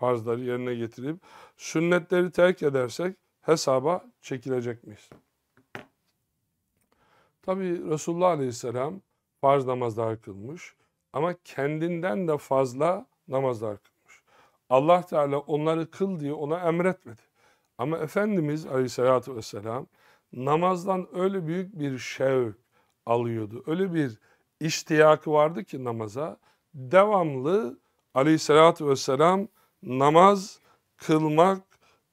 farzları yerine getirip sünnetleri terk edersek hesaba çekilecek miyiz? Tabi Resulullah Aleyhisselam farz namazlar kılmış ama kendinden de fazla namazlar kılmış. Allah Teala onları kıl diye ona emretmedi. Ama Efendimiz Aleyhisselatü Vesselam namazdan öyle büyük bir şevk alıyordu. Öyle bir iştiyakı vardı ki namaza devamlı Aleyhisselatü Vesselam namaz kılmak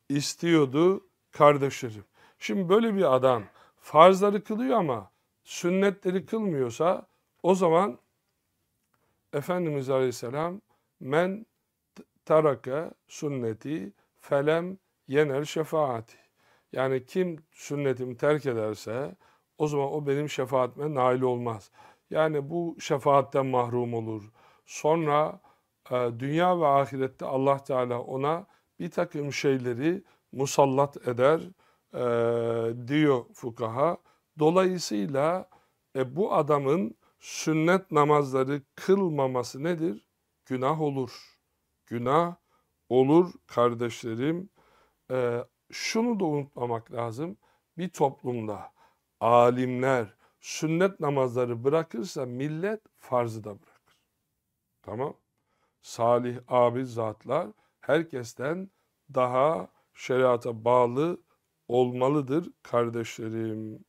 istiyordu kardeşlerim. Şimdi böyle bir adam farzları kılıyor ama sünnetleri kılmıyorsa o zaman Efendimiz Aleyhisselam men taraka sünneti felem yenel şefaati. Yani kim sünnetimi terk ederse o zaman o benim şefaatime nail olmaz. Yani bu şefaatten mahrum olur. Sonra ee, dünya ve ahirette Allah Teala ona bir takım şeyleri musallat eder e, diyor fukaha. Dolayısıyla e, bu adamın sünnet namazları kılmaması nedir? Günah olur. Günah olur kardeşlerim. E, şunu da unutmamak lazım. Bir toplumda alimler sünnet namazları bırakırsa millet farzı da bırakır. Tamam salih abiz zatlar herkesten daha şeriata bağlı olmalıdır kardeşlerim.